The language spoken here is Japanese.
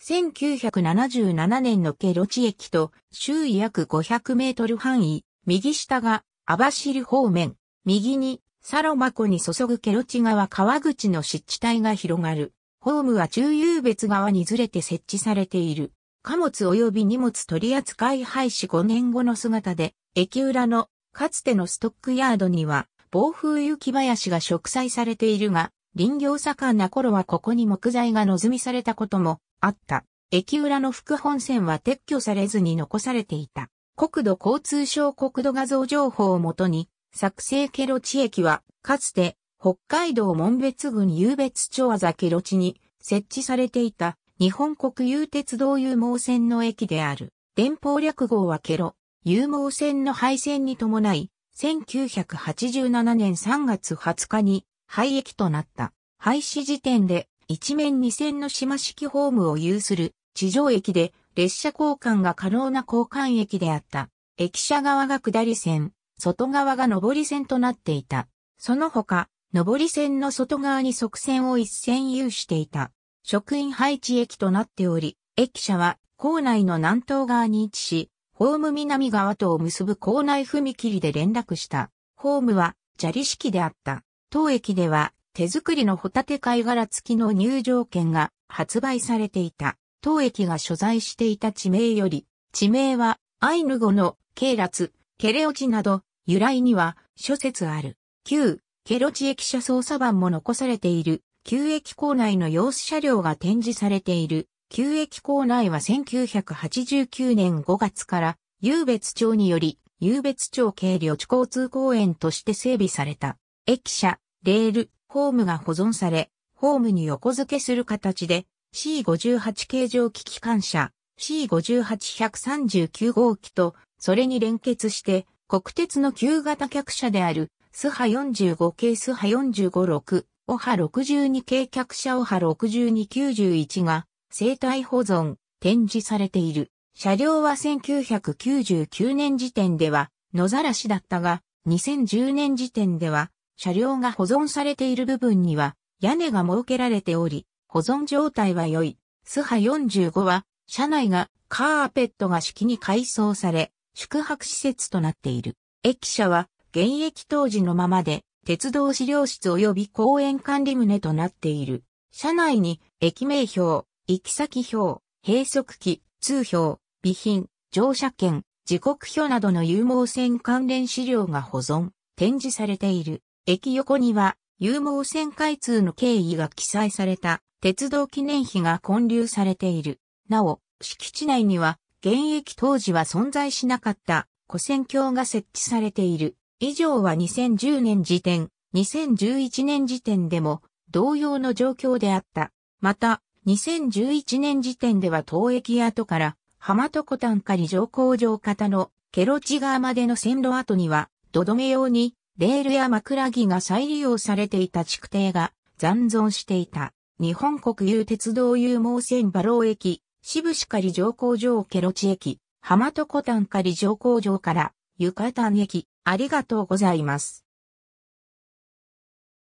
1977年のケロチ駅と周囲約500メートル範囲、右下がアバシル方面、右にサロマ湖に注ぐケロチ川川口の湿地帯が広がる。ホームは中遊別側にずれて設置されている。貨物及び荷物取扱い廃止5年後の姿で、駅裏のかつてのストックヤードには暴風雪林が植栽されているが、林業盛んな頃はここに木材が望みされたこともあった。駅裏の副本線は撤去されずに残されていた。国土交通省国土画像情報をもとに、作成ケロ地駅は、かつて、北海道門別郡有別町あざケロ地に設置されていた日本国有鉄道有毛線の駅である。電報略号はケロ、有毛線の廃線に伴い、1987年3月20日に廃駅となった。廃止時点で一面二線の島式ホームを有する地上駅で列車交換が可能な交換駅であった。駅舎側が下り線、外側が上り線となっていた。その他、上り線の外側に側線を一線有していた。職員配置駅となっており、駅舎は校内の南東側に位置し、ホーム南側とを結ぶ校内踏切で連絡した。ホームは砂利式であった。当駅では手作りのホタテ貝殻付きの入場券が発売されていた。当駅が所在していた地名より、地名はアイヌ語のケイラツ、ケレオチなど由来には諸説ある。旧ケロチ駅舎操作版も残されている。旧駅構内の様子車両が展示されている。旧駅構内は1989年5月から優別町により、優別町軽旅地交通公園として整備された。駅舎、レール、ホームが保存され、ホームに横付けする形で C58 形状機機関車 C58-139 号機とそれに連結して国鉄の旧型客車であるスハ45系スハ456オハ62系客車オハ6291が生体保存展示されている。車両は1999年時点では野ざらしだったが2010年時点では車両が保存されている部分には屋根が設けられており、保存状態は良い。スハ45は、車内がカーペットが式に改装され、宿泊施設となっている。駅舎は現役当時のままで、鉄道資料室及び公園管理棟となっている。車内に駅名表、行き先表、閉塞機、通表、備品、乗車券、時刻表などの有毛線関連資料が保存、展示されている。駅横には、有毛線開通の経緯が記載された鉄道記念碑が建立されている。なお、敷地内には、現役当時は存在しなかった古線橋が設置されている。以上は2010年時点、2011年時点でも同様の状況であった。また、2011年時点では東駅跡から浜戸湖丹下里上工場型のケロチ川までの線路跡には、土留め用にレールや枕木が再利用されていた築堤が残存していた。日本国有鉄道有毛線馬老駅、渋かり乗降場ケロチ駅、浜戸古丹仮乗降場から、浴衣駅、ありがとうございます。